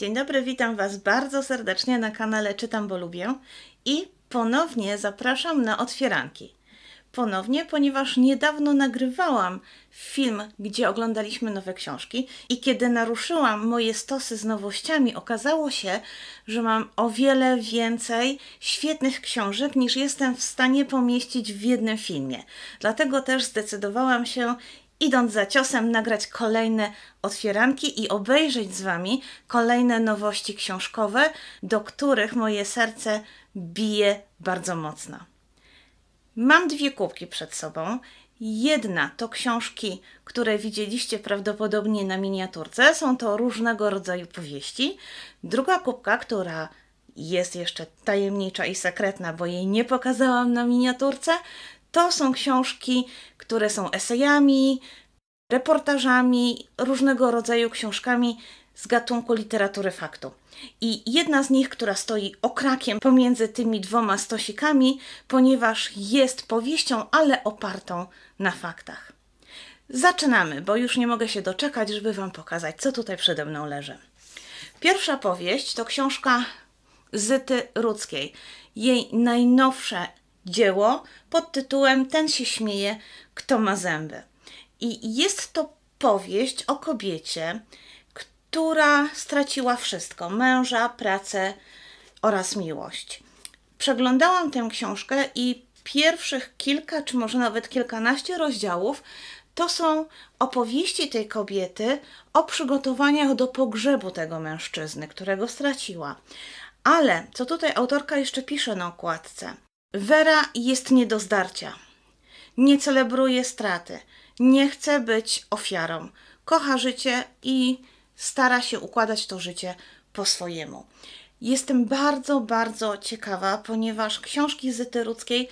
Dzień dobry, witam Was bardzo serdecznie na kanale Czytam, bo lubię i ponownie zapraszam na otwieranki. Ponownie, ponieważ niedawno nagrywałam film, gdzie oglądaliśmy nowe książki i kiedy naruszyłam moje stosy z nowościami, okazało się, że mam o wiele więcej świetnych książek niż jestem w stanie pomieścić w jednym filmie. Dlatego też zdecydowałam się idąc za ciosem, nagrać kolejne otwieranki i obejrzeć z Wami kolejne nowości książkowe, do których moje serce bije bardzo mocno. Mam dwie kubki przed sobą. Jedna to książki, które widzieliście prawdopodobnie na miniaturce, są to różnego rodzaju powieści. Druga kubka, która jest jeszcze tajemnicza i sekretna, bo jej nie pokazałam na miniaturce, to są książki, które są esejami, reportażami, różnego rodzaju książkami z gatunku literatury faktu. I jedna z nich, która stoi okrakiem pomiędzy tymi dwoma stosikami, ponieważ jest powieścią, ale opartą na faktach. Zaczynamy, bo już nie mogę się doczekać, żeby Wam pokazać, co tutaj przede mną leży. Pierwsza powieść to książka Zyty Rudzkiej. Jej najnowsze dzieło pod tytułem Ten się śmieje, kto ma zęby. I jest to powieść o kobiecie, która straciła wszystko: męża, pracę oraz miłość. Przeglądałam tę książkę i pierwszych kilka, czy może nawet kilkanaście rozdziałów to są opowieści tej kobiety o przygotowaniach do pogrzebu tego mężczyzny, którego straciła. Ale co tutaj autorka jeszcze pisze na okładce? Wera jest nie do zdarcia. Nie celebruje straty. Nie chce być ofiarą. Kocha życie i stara się układać to życie po swojemu. Jestem bardzo, bardzo ciekawa, ponieważ książki Zyty Rudzkiej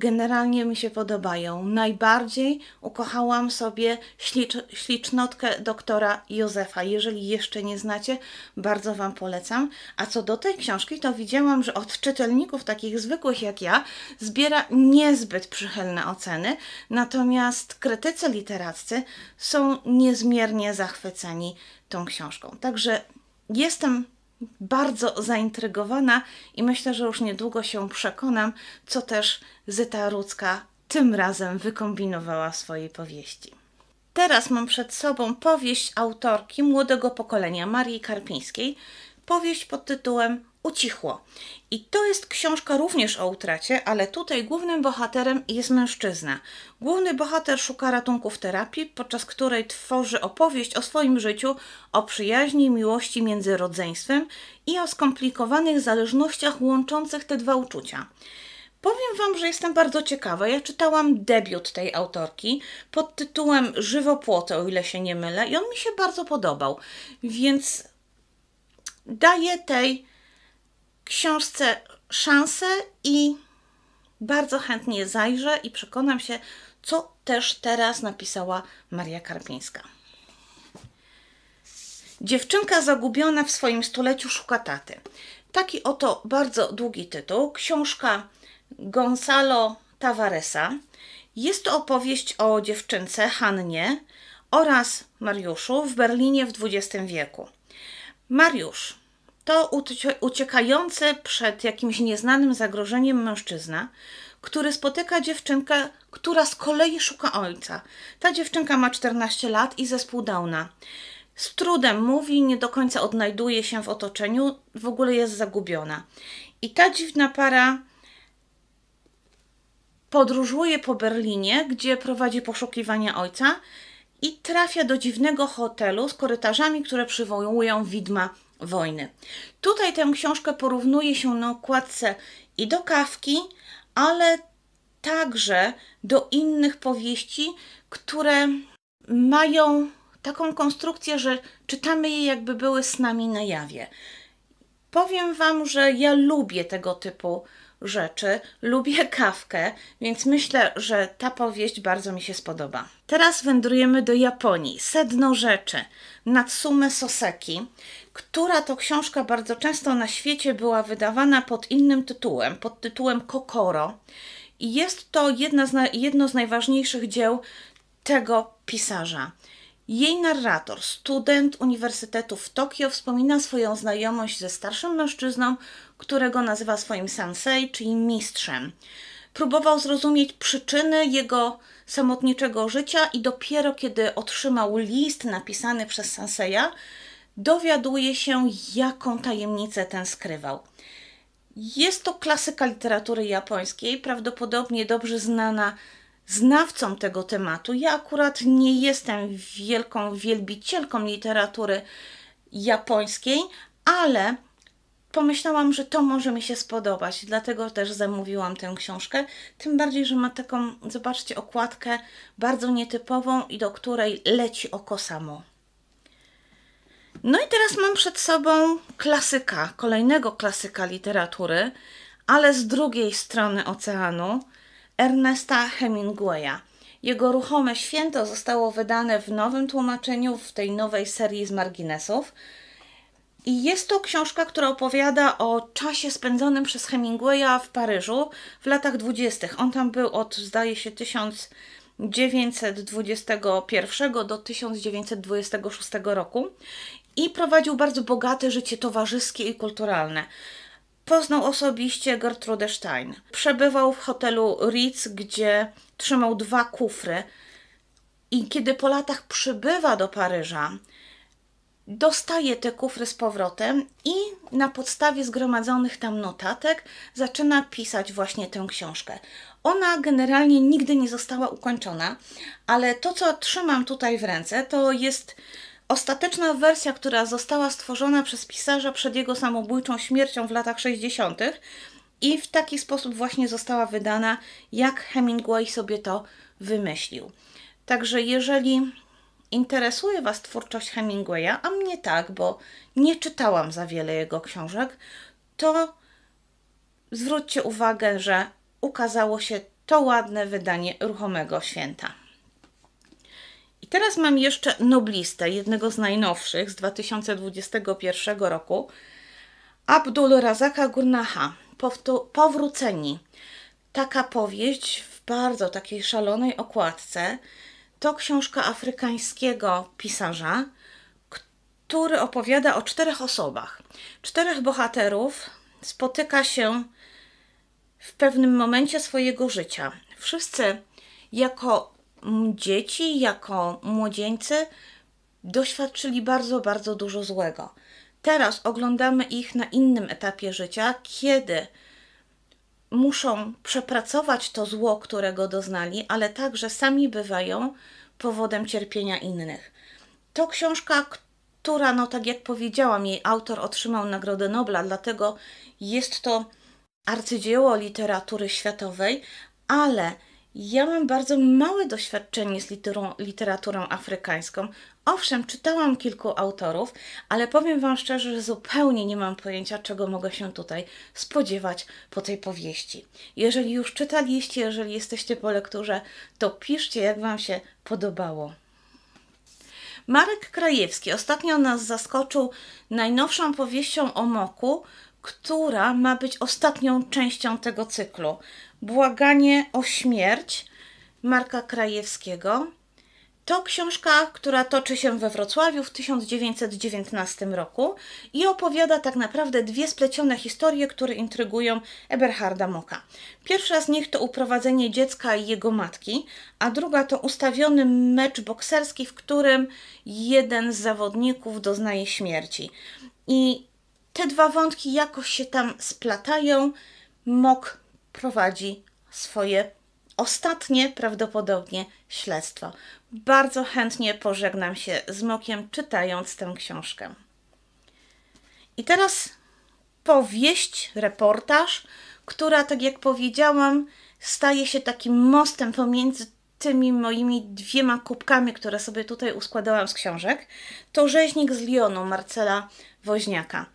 generalnie mi się podobają. Najbardziej ukochałam sobie ślicz, ślicznotkę doktora Józefa. Jeżeli jeszcze nie znacie, bardzo Wam polecam. A co do tej książki, to widziałam, że od czytelników takich zwykłych jak ja zbiera niezbyt przychylne oceny, natomiast krytycy literaccy są niezmiernie zachwyceni tą książką. Także jestem bardzo zaintrygowana i myślę, że już niedługo się przekonam, co też Zyta Rudzka tym razem wykombinowała w swojej powieści. Teraz mam przed sobą powieść autorki młodego pokolenia Marii Karpińskiej, powieść pod tytułem ucichło. I to jest książka również o utracie, ale tutaj głównym bohaterem jest mężczyzna. Główny bohater szuka ratunku w terapii, podczas której tworzy opowieść o swoim życiu, o przyjaźni i miłości między rodzeństwem i o skomplikowanych zależnościach łączących te dwa uczucia. Powiem Wam, że jestem bardzo ciekawa. Ja czytałam debiut tej autorki pod tytułem Żywopłoty, o ile się nie mylę, i on mi się bardzo podobał. Więc daję tej książce szansę i bardzo chętnie zajrzę i przekonam się, co też teraz napisała Maria Karpińska. Dziewczynka zagubiona w swoim stuleciu szuka taty. Taki oto bardzo długi tytuł. Książka Gonzalo Tavaresa. Jest to opowieść o dziewczynce Hannie oraz Mariuszu w Berlinie w XX wieku. Mariusz to uciekający przed jakimś nieznanym zagrożeniem mężczyzna, który spotyka dziewczynkę, która z kolei szuka ojca. Ta dziewczynka ma 14 lat i zespół Downa. Z trudem mówi, nie do końca odnajduje się w otoczeniu, w ogóle jest zagubiona. I ta dziwna para podróżuje po Berlinie, gdzie prowadzi poszukiwania ojca i trafia do dziwnego hotelu z korytarzami, które przywołują widma wojny. Tutaj tę książkę porównuje się na okładce i do kawki, ale także do innych powieści, które mają taką konstrukcję, że czytamy je jakby były z nami na jawie. Powiem Wam, że ja lubię tego typu rzeczy, lubię kawkę, więc myślę, że ta powieść bardzo mi się spodoba. Teraz wędrujemy do Japonii. Sedno rzeczy, Natsume Soseki która to książka bardzo często na świecie była wydawana pod innym tytułem, pod tytułem Kokoro. I jest to jedna z, jedno z najważniejszych dzieł tego pisarza. Jej narrator, student Uniwersytetu w Tokio, wspomina swoją znajomość ze starszym mężczyzną, którego nazywa swoim sensei, czyli mistrzem. Próbował zrozumieć przyczyny jego samotniczego życia i dopiero kiedy otrzymał list napisany przez senseja, dowiaduje się, jaką tajemnicę ten skrywał. Jest to klasyka literatury japońskiej, prawdopodobnie dobrze znana znawcom tego tematu. Ja akurat nie jestem wielką wielbicielką literatury japońskiej, ale pomyślałam, że to może mi się spodobać, dlatego też zamówiłam tę książkę. Tym bardziej, że ma taką, zobaczcie, okładkę bardzo nietypową i do której leci oko samo. No i teraz mam przed sobą klasyka, kolejnego klasyka literatury, ale z drugiej strony oceanu, Ernesta Hemingwaya. Jego ruchome święto zostało wydane w nowym tłumaczeniu, w tej nowej serii z marginesów. I jest to książka, która opowiada o czasie spędzonym przez Hemingwaya w Paryżu w latach dwudziestych. On tam był od, zdaje się, 1921 do 1926 roku i prowadził bardzo bogate życie towarzyskie i kulturalne. Poznał osobiście Gertrude Stein. Przebywał w hotelu Ritz, gdzie trzymał dwa kufry. I kiedy po latach przybywa do Paryża, dostaje te kufry z powrotem i na podstawie zgromadzonych tam notatek zaczyna pisać właśnie tę książkę. Ona generalnie nigdy nie została ukończona, ale to, co trzymam tutaj w ręce, to jest Ostateczna wersja, która została stworzona przez pisarza przed jego samobójczą śmiercią w latach 60., i w taki sposób właśnie została wydana, jak Hemingway sobie to wymyślił. Także jeżeli interesuje Was twórczość Hemingwaya, a mnie tak, bo nie czytałam za wiele jego książek, to zwróćcie uwagę, że ukazało się to ładne wydanie ruchomego święta teraz mam jeszcze noblistę, jednego z najnowszych z 2021 roku, Abdul Razaka Gurnaha, Powróceni. Taka powieść w bardzo takiej szalonej okładce. To książka afrykańskiego pisarza, który opowiada o czterech osobach. Czterech bohaterów spotyka się w pewnym momencie swojego życia. Wszyscy jako dzieci, jako młodzieńcy doświadczyli bardzo, bardzo dużo złego. Teraz oglądamy ich na innym etapie życia, kiedy muszą przepracować to zło, którego doznali, ale także sami bywają powodem cierpienia innych. To książka, która, no tak jak powiedziałam, jej autor otrzymał Nagrodę Nobla, dlatego jest to arcydzieło literatury światowej, ale ja mam bardzo małe doświadczenie z literą, literaturą afrykańską. Owszem, czytałam kilku autorów, ale powiem Wam szczerze, że zupełnie nie mam pojęcia, czego mogę się tutaj spodziewać po tej powieści. Jeżeli już czytaliście, jeżeli jesteście po lekturze, to piszcie, jak Wam się podobało. Marek Krajewski ostatnio nas zaskoczył najnowszą powieścią o Moku, która ma być ostatnią częścią tego cyklu. Błaganie o śmierć Marka Krajewskiego. To książka, która toczy się we Wrocławiu w 1919 roku i opowiada tak naprawdę dwie splecione historie, które intrygują Eberharda Moka. Pierwsza z nich to uprowadzenie dziecka i jego matki, a druga to ustawiony mecz bokserski, w którym jeden z zawodników doznaje śmierci. I te dwa wątki jakoś się tam splatają. Mok prowadzi swoje ostatnie prawdopodobnie śledztwo. Bardzo chętnie pożegnam się z Mokiem, czytając tę książkę. I teraz powieść, reportaż, która, tak jak powiedziałam, staje się takim mostem pomiędzy tymi moimi dwiema kubkami, które sobie tutaj uskładałam z książek, to rzeźnik z Lyonu Marcela Woźniaka.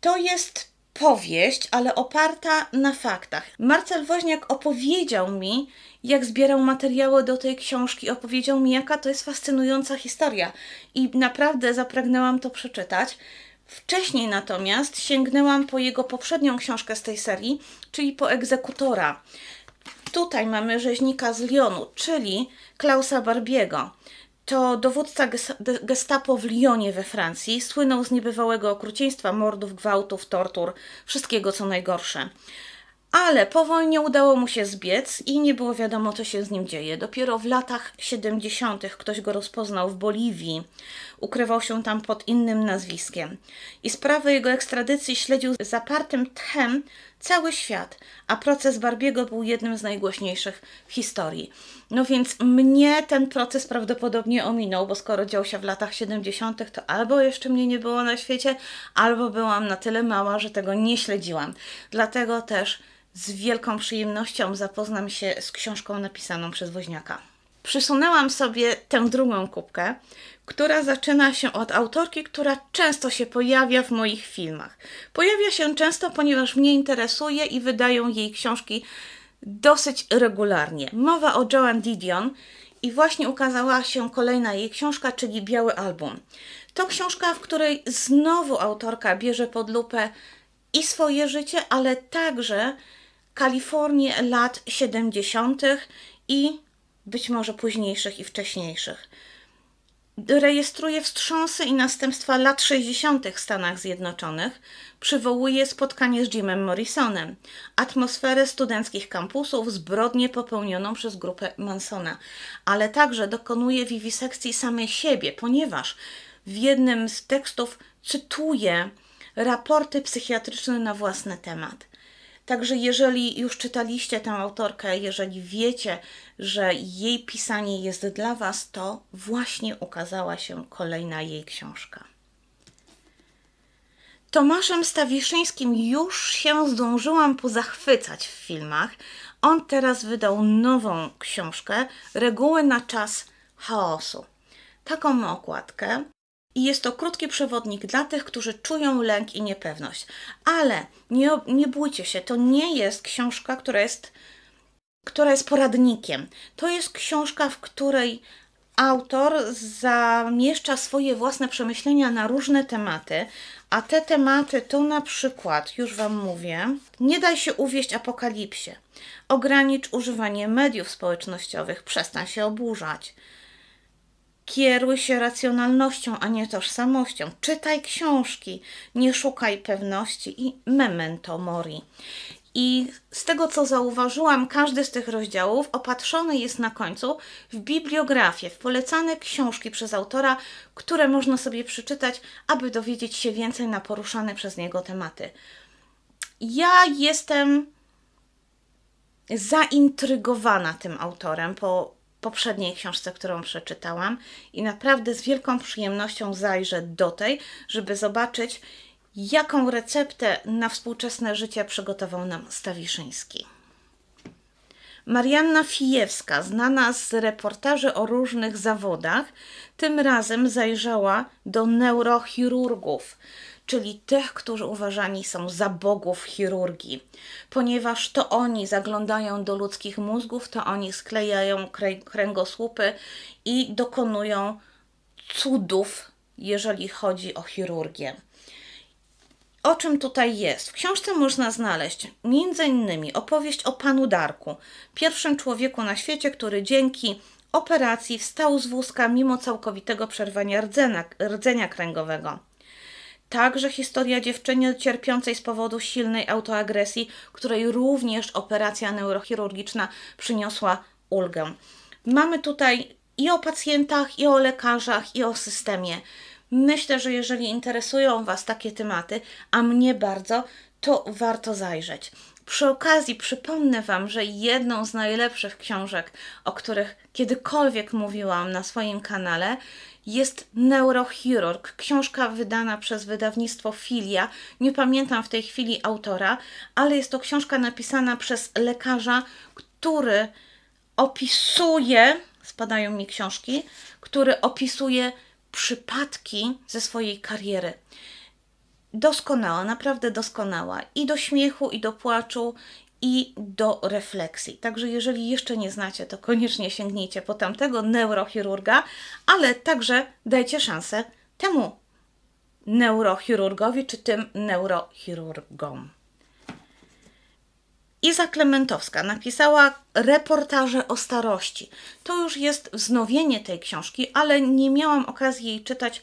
To jest powieść, ale oparta na faktach. Marcel Woźniak opowiedział mi, jak zbierał materiały do tej książki, opowiedział mi, jaka to jest fascynująca historia i naprawdę zapragnęłam to przeczytać. Wcześniej natomiast sięgnęłam po jego poprzednią książkę z tej serii, czyli po egzekutora. Tutaj mamy rzeźnika z Lyonu, czyli Klausa Barbiego to dowódca gestapo w Lyonie we Francji słynął z niebywałego okrucieństwa, mordów, gwałtów, tortur, wszystkiego co najgorsze. Ale po wojnie udało mu się zbiec i nie było wiadomo, co się z nim dzieje. Dopiero w latach 70. ktoś go rozpoznał w Boliwii ukrywał się tam pod innym nazwiskiem. I sprawę jego ekstradycji śledził zapartym tchem cały świat, a proces Barbiego był jednym z najgłośniejszych w historii. No więc mnie ten proces prawdopodobnie ominął, bo skoro dział się w latach 70., to albo jeszcze mnie nie było na świecie, albo byłam na tyle mała, że tego nie śledziłam. Dlatego też z wielką przyjemnością zapoznam się z książką napisaną przez Woźniaka przysunęłam sobie tę drugą kubkę, która zaczyna się od autorki, która często się pojawia w moich filmach. Pojawia się często, ponieważ mnie interesuje i wydają jej książki dosyć regularnie. Mowa o Joan Didion i właśnie ukazała się kolejna jej książka, czyli Biały Album. To książka, w której znowu autorka bierze pod lupę i swoje życie, ale także Kalifornię lat 70. i być może późniejszych i wcześniejszych. Rejestruje wstrząsy i następstwa lat 60. w Stanach Zjednoczonych, przywołuje spotkanie z Jimem Morrisonem, atmosferę studenckich kampusów, zbrodnię popełnioną przez grupę Mansona, ale także dokonuje wiwisekcji samej siebie, ponieważ w jednym z tekstów cytuje raporty psychiatryczne na własny temat. Także jeżeli już czytaliście tę autorkę, jeżeli wiecie, że jej pisanie jest dla Was, to właśnie ukazała się kolejna jej książka. Tomaszem Stawiszyńskim już się zdążyłam pozachwycać w filmach. On teraz wydał nową książkę Reguły na czas chaosu. Taką ma okładkę. I jest to krótki przewodnik dla tych, którzy czują lęk i niepewność. Ale nie, nie bójcie się, to nie jest książka, która jest, która jest poradnikiem. To jest książka, w której autor zamieszcza swoje własne przemyślenia na różne tematy, a te tematy to na przykład, już Wam mówię, nie daj się uwieść apokalipsie, ogranicz używanie mediów społecznościowych, przestań się oburzać, kieruj się racjonalnością, a nie tożsamością. Czytaj książki, nie szukaj pewności i memento mori. I z tego co zauważyłam, każdy z tych rozdziałów opatrzony jest na końcu w bibliografię, w polecane książki przez autora, które można sobie przeczytać, aby dowiedzieć się więcej na poruszane przez niego tematy. Ja jestem zaintrygowana tym autorem po poprzedniej książce, którą przeczytałam i naprawdę z wielką przyjemnością zajrzę do tej, żeby zobaczyć, jaką receptę na współczesne życie przygotował nam Stawiszyński. Marianna Fijewska, znana z reportaży o różnych zawodach, tym razem zajrzała do neurochirurgów, czyli tych, którzy uważani są za bogów chirurgii, ponieważ to oni zaglądają do ludzkich mózgów, to oni sklejają kręgosłupy i dokonują cudów, jeżeli chodzi o chirurgię. O czym tutaj jest? W książce można znaleźć m.in. opowieść o panu Darku, pierwszym człowieku na świecie, który dzięki operacji wstał z wózka mimo całkowitego przerwania rdzenia, rdzenia kręgowego. Także historia dziewczyny cierpiącej z powodu silnej autoagresji, której również operacja neurochirurgiczna przyniosła ulgę. Mamy tutaj i o pacjentach, i o lekarzach, i o systemie. Myślę, że jeżeli interesują Was takie tematy, a mnie bardzo, to warto zajrzeć. Przy okazji przypomnę Wam, że jedną z najlepszych książek, o których kiedykolwiek mówiłam na swoim kanale, jest Neurochirurg, książka wydana przez wydawnictwo Filia. Nie pamiętam w tej chwili autora, ale jest to książka napisana przez lekarza, który opisuje, spadają mi książki, który opisuje przypadki ze swojej kariery doskonała, naprawdę doskonała i do śmiechu, i do płaczu, i do refleksji. Także jeżeli jeszcze nie znacie, to koniecznie sięgnijcie po tamtego neurochirurga, ale także dajcie szansę temu neurochirurgowi czy tym neurochirurgom. Iza Klementowska napisała reportaże o starości. To już jest wznowienie tej książki, ale nie miałam okazji jej czytać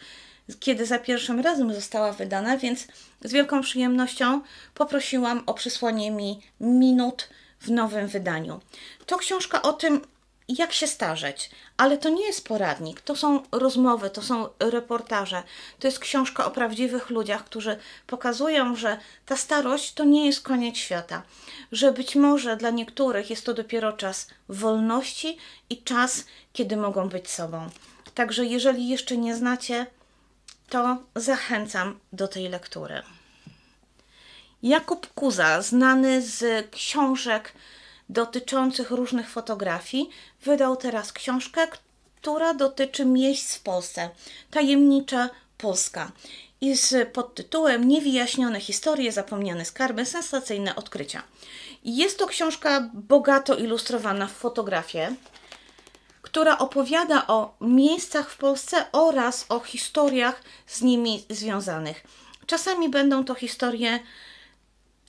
kiedy za pierwszym razem została wydana, więc z wielką przyjemnością poprosiłam o przysłanie mi minut w nowym wydaniu. To książka o tym, jak się starzeć, ale to nie jest poradnik, to są rozmowy, to są reportaże, to jest książka o prawdziwych ludziach, którzy pokazują, że ta starość to nie jest koniec świata, że być może dla niektórych jest to dopiero czas wolności i czas, kiedy mogą być sobą. Także jeżeli jeszcze nie znacie to zachęcam do tej lektury. Jakub Kuza, znany z książek dotyczących różnych fotografii, wydał teraz książkę, która dotyczy miejsc w Polsce Tajemnicza Polska i z podtytułem Niewyjaśnione historie, zapomniane skarby, sensacyjne odkrycia. Jest to książka bogato ilustrowana w fotografie, która opowiada o miejscach w Polsce oraz o historiach z nimi związanych. Czasami będą to historie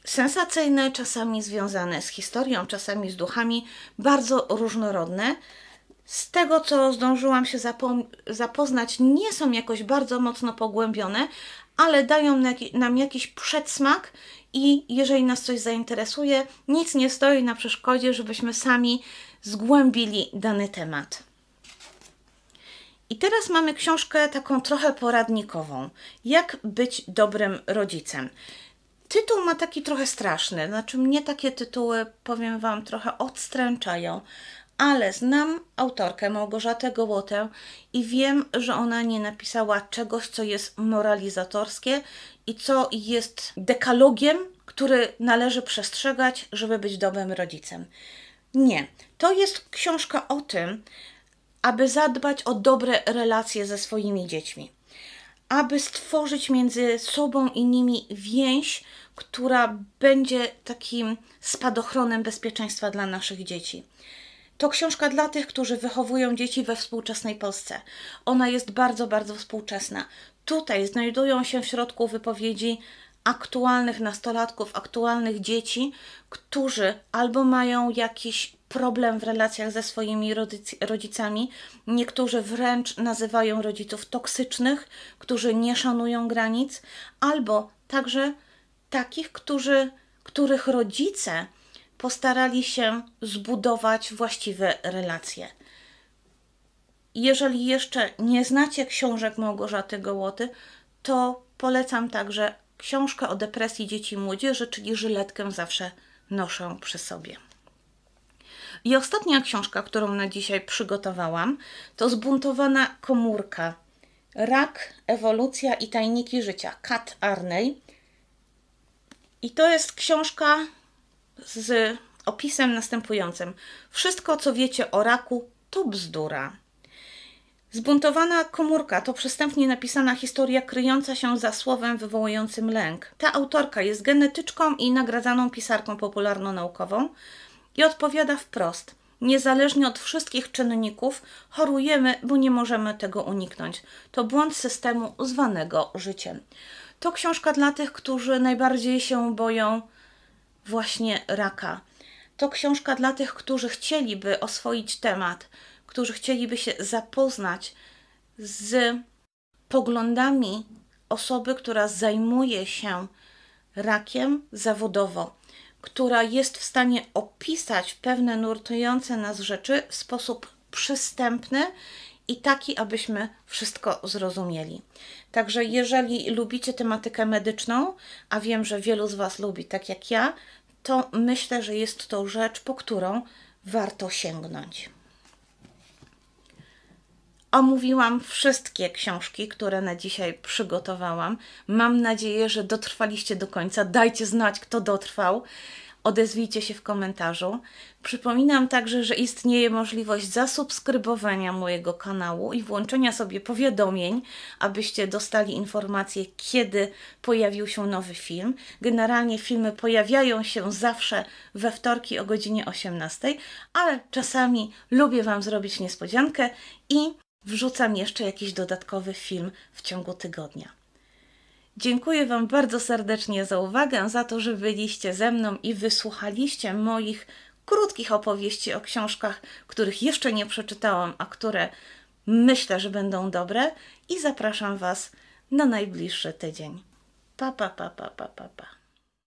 sensacyjne, czasami związane z historią, czasami z duchami, bardzo różnorodne. Z tego, co zdążyłam się zapoznać, nie są jakoś bardzo mocno pogłębione, ale dają nam jakiś przedsmak i jeżeli nas coś zainteresuje, nic nie stoi na przeszkodzie, żebyśmy sami zgłębili dany temat. I teraz mamy książkę taką trochę poradnikową: Jak być dobrym rodzicem. Tytuł ma taki trochę straszny, znaczy mnie takie tytuły, powiem Wam, trochę odstręczają, ale znam autorkę Małgorzatę Gołotę i wiem, że ona nie napisała czegoś, co jest moralizatorskie i co jest dekalogiem, który należy przestrzegać, żeby być dobrym rodzicem. Nie, to jest książka o tym, aby zadbać o dobre relacje ze swoimi dziećmi, aby stworzyć między sobą i nimi więź, która będzie takim spadochronem bezpieczeństwa dla naszych dzieci. To książka dla tych, którzy wychowują dzieci we współczesnej Polsce. Ona jest bardzo, bardzo współczesna. Tutaj znajdują się w środku wypowiedzi aktualnych nastolatków, aktualnych dzieci, którzy albo mają jakiś problem w relacjach ze swoimi rodzicami, niektórzy wręcz nazywają rodziców toksycznych, którzy nie szanują granic, albo także takich, którzy, których rodzice postarali się zbudować właściwe relacje. Jeżeli jeszcze nie znacie książek Małgorzaty Gołoty, to polecam także książkę o depresji dzieci i młodzieży, czyli żyletkę zawsze noszę przy sobie. I ostatnia książka, którą na dzisiaj przygotowałam, to Zbuntowana komórka. Rak, ewolucja i tajniki życia. Kat Arney. I to jest książka z opisem następującym: Wszystko, co wiecie o raku, to bzdura. Zbuntowana komórka to przystępnie napisana historia kryjąca się za słowem wywołującym lęk. Ta autorka jest genetyczką i nagradzaną pisarką popularno-naukową i odpowiada wprost. Niezależnie od wszystkich czynników, chorujemy, bo nie możemy tego uniknąć. To błąd systemu zwanego życiem. To książka dla tych, którzy najbardziej się boją właśnie raka. To książka dla tych, którzy chcieliby oswoić temat, którzy chcieliby się zapoznać z poglądami osoby, która zajmuje się rakiem zawodowo, która jest w stanie opisać pewne nurtujące nas rzeczy w sposób przystępny i taki, abyśmy wszystko zrozumieli. Także jeżeli lubicie tematykę medyczną, a wiem, że wielu z Was lubi, tak jak ja, to myślę, że jest to rzecz, po którą warto sięgnąć. Omówiłam wszystkie książki, które na dzisiaj przygotowałam. Mam nadzieję, że dotrwaliście do końca. Dajcie znać, kto dotrwał. Odezwijcie się w komentarzu. Przypominam także, że istnieje możliwość zasubskrybowania mojego kanału i włączenia sobie powiadomień, abyście dostali informacje, kiedy pojawił się nowy film. Generalnie filmy pojawiają się zawsze we wtorki o godzinie 18, ale czasami lubię Wam zrobić niespodziankę i wrzucam jeszcze jakiś dodatkowy film w ciągu tygodnia. Dziękuję Wam bardzo serdecznie za uwagę, za to, że byliście ze mną i wysłuchaliście moich krótkich opowieści o książkach, których jeszcze nie przeczytałam, a które myślę, że będą dobre i zapraszam Was na najbliższy tydzień. Pa, pa, pa, pa, pa, pa, pa.